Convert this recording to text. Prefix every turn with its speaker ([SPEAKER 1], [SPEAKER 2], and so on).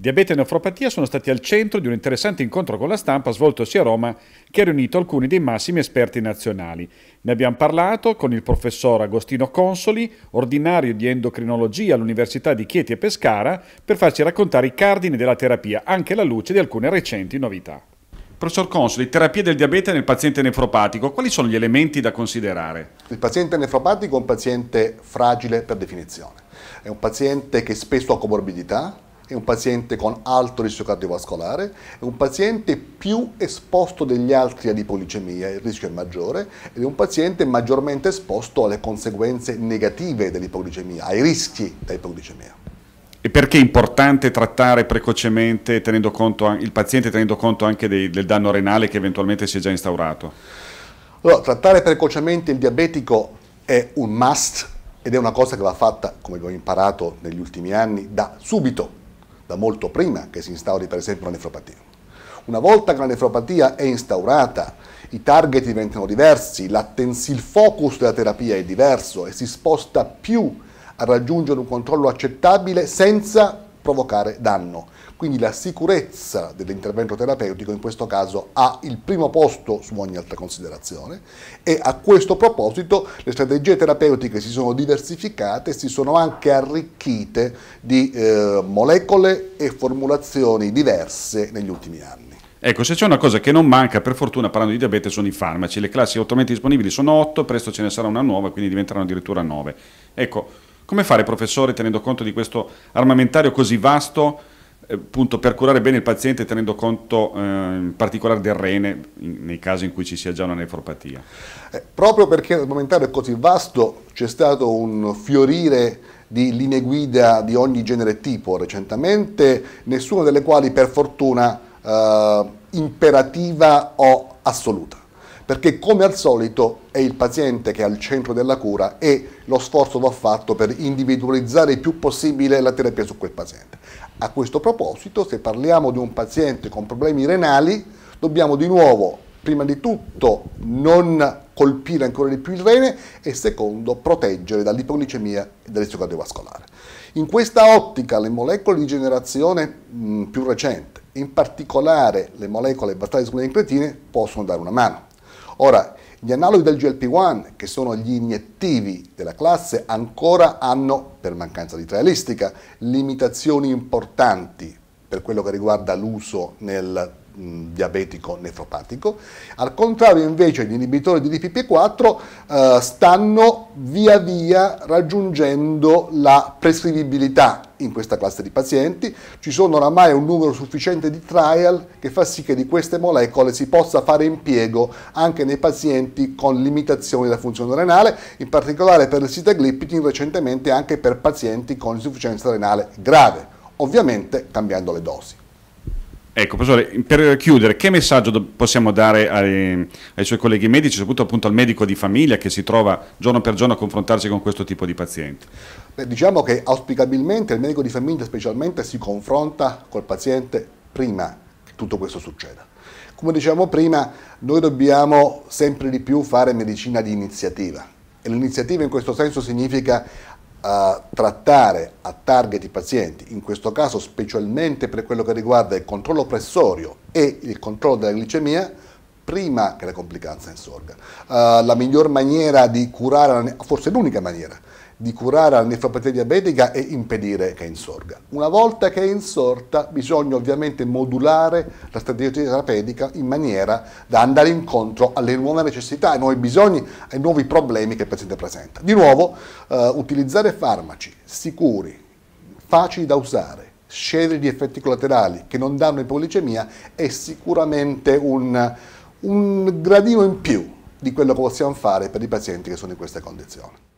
[SPEAKER 1] Diabete e nefropatia sono stati al centro di un interessante incontro con la stampa svoltosi a Roma che ha riunito alcuni dei massimi esperti nazionali. Ne abbiamo parlato con il professor Agostino Consoli, ordinario di endocrinologia all'Università di Chieti e Pescara, per farci raccontare i cardini della terapia, anche alla luce di alcune recenti novità. Professor Consoli, terapia del diabete nel paziente nefropatico, quali sono gli elementi da considerare? Il paziente nefropatico è un paziente fragile
[SPEAKER 2] per definizione, è un paziente che spesso ha comorbidità, è un paziente con alto rischio cardiovascolare, è un paziente più esposto degli altri ad all'ipolicemia, il rischio è maggiore, ed è un paziente maggiormente esposto alle conseguenze negative
[SPEAKER 1] dell'ipoglicemia, ai rischi dell'ipoglicemia. E perché è importante trattare precocemente conto, il paziente tenendo conto anche dei, del danno renale che eventualmente si è già instaurato?
[SPEAKER 2] Allora, trattare precocemente il diabetico è un must ed è una cosa che va fatta, come abbiamo imparato negli ultimi anni, da subito, da molto prima che si instauri per esempio la nefropatia. Una volta che la nefropatia è instaurata, i target diventano diversi, il focus della terapia è diverso e si sposta più a raggiungere un controllo accettabile senza provocare danno. Quindi la sicurezza dell'intervento terapeutico in questo caso ha il primo posto su ogni altra considerazione e a questo proposito le strategie terapeutiche si sono diversificate, si sono anche arricchite di eh, molecole e formulazioni diverse negli ultimi anni.
[SPEAKER 1] Ecco, se c'è una cosa che non manca, per fortuna parlando di diabete, sono i farmaci. Le classi attualmente disponibili sono 8, presto ce ne sarà una nuova, quindi diventeranno addirittura 9. Ecco, come fare professore tenendo conto di questo armamentario così vasto eh, appunto, per curare bene il paziente tenendo conto eh, in particolare del rene in, nei casi in cui ci sia già una nefropatia?
[SPEAKER 2] Eh, proprio perché l'armamentario è così vasto c'è stato un fiorire di linee guida di ogni genere e tipo recentemente, nessuna delle quali per fortuna eh, imperativa o assoluta perché come al solito è il paziente che è al centro della cura e lo sforzo va fatto per individualizzare il più possibile la terapia su quel paziente. A questo proposito, se parliamo di un paziente con problemi renali, dobbiamo di nuovo prima di tutto non colpire ancora di più il rene e secondo proteggere dall'ipoglicemia e dal rischio cardiovascolare. In questa ottica le molecole di generazione mh, mm, più recente, in particolare le molecole bastate sulle incretine, possono dare una mano. Ora, gli analoghi del GLP-1, che sono gli iniettivi della classe, ancora hanno, per mancanza di trialistica, limitazioni importanti per quello che riguarda l'uso nel diabetico nefropatico. Al contrario, invece, gli inibitori di DPP-4 eh, stanno via via raggiungendo la prescrivibilità in questa classe di pazienti. Ci sono oramai un numero sufficiente di trial che fa sì che di queste molecole si possa fare impiego anche nei pazienti con limitazioni della funzione renale, in particolare per il sitaglipitin recentemente anche per pazienti con insufficienza renale grave, ovviamente cambiando le dosi.
[SPEAKER 1] Ecco, professore, per chiudere, che messaggio possiamo dare ai, ai suoi colleghi medici, soprattutto appunto al medico di famiglia che si trova giorno per giorno a confrontarsi con questo tipo di pazienti?
[SPEAKER 2] Beh, diciamo che auspicabilmente il medico di famiglia specialmente si confronta col paziente prima che tutto questo succeda. Come dicevamo prima, noi dobbiamo sempre di più fare medicina di iniziativa. E l'iniziativa in questo senso significa a trattare a target i pazienti, in questo caso specialmente per quello che riguarda il controllo pressorio e il controllo della glicemia, prima che la complicanza insorga. Uh, eh, la miglior maniera di curare, forse l'unica maniera, di curare la nefropatia diabetica è impedire che insorga. Una volta che è insorta bisogna ovviamente modulare la strategia terapeutica in maniera da andare incontro alle nuove necessità, ai nuovi bisogni, ai nuovi problemi che il paziente presenta. Di nuovo, eh, utilizzare farmaci sicuri, facili da usare, scegliere gli effetti collaterali che non danno ipoglicemia è sicuramente un un gradino in più di quello che possiamo fare per i pazienti che sono in queste condizioni.